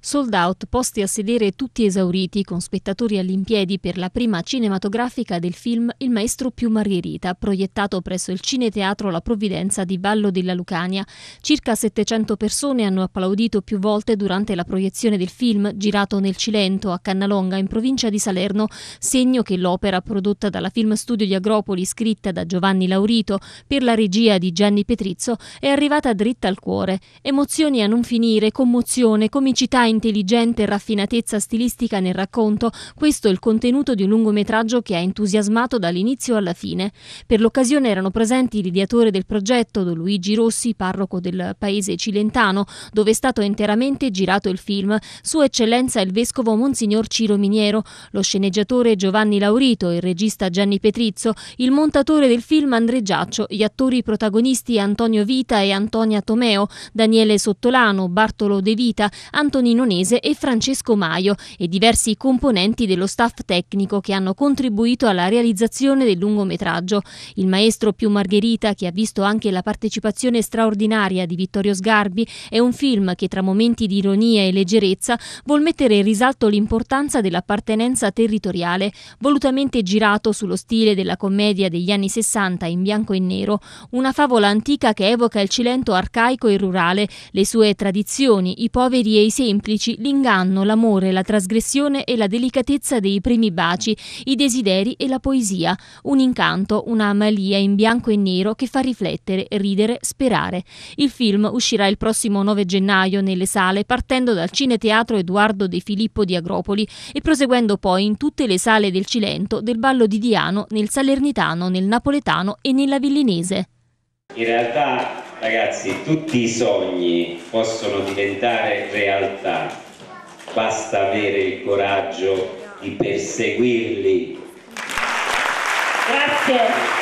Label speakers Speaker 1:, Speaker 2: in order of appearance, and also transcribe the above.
Speaker 1: Sold out, posti a sedere tutti esauriti, con spettatori all'impiedi per la prima cinematografica del film Il maestro più Margherita, proiettato presso il Cineteatro La Provvidenza di Vallo della Lucania. Circa 700 persone hanno applaudito più volte durante la proiezione del film, girato nel Cilento, a Cannalonga, in provincia di Salerno, segno che l'opera prodotta dalla Film Studio di Agropoli, scritta da Giovanni Laurito, per la regia di Gianni Petrizzo, è arrivata dritta al cuore. Emozioni a non finire, commozione, comicità intelligente e raffinatezza stilistica nel racconto, questo è il contenuto di un lungometraggio che ha entusiasmato dall'inizio alla fine. Per l'occasione erano presenti l'ideatore del progetto, Don Luigi Rossi, parroco del paese cilentano, dove è stato interamente girato il film, Sua Eccellenza il Vescovo Monsignor Ciro Miniero, lo sceneggiatore Giovanni Laurito, il regista Gianni Petrizzo, il montatore del film Andre Giaccio, gli attori protagonisti Antonio Vita e Antonia Tomeo, Daniele Sottolano, Bartolo De Vita, Antonino Cremonese e Francesco Maio e diversi componenti dello staff tecnico che hanno contribuito alla realizzazione del lungometraggio. Il maestro Più Margherita, che ha visto anche la partecipazione straordinaria di Vittorio Sgarbi, è un film che tra momenti di ironia e leggerezza vuol mettere in risalto l'importanza dell'appartenenza territoriale, volutamente girato sullo stile della commedia degli anni 60 in bianco e nero, una favola antica che evoca il Cilento arcaico e rurale, le sue tradizioni, i poveri e i semplici, semplici, l'inganno, l'amore, la trasgressione e la delicatezza dei primi baci, i desideri e la poesia, un incanto, una malia in bianco e nero che fa riflettere, ridere, sperare. Il film uscirà il prossimo 9 gennaio nelle sale partendo dal Cineteatro Edoardo De Filippo di Agropoli e proseguendo poi in tutte le sale del Cilento, del Ballo di Diano, nel Salernitano, nel Napoletano e nella Villinese.
Speaker 2: In realtà ragazzi tutti i sogni possono diventare realtà basta avere il coraggio di perseguirli
Speaker 1: grazie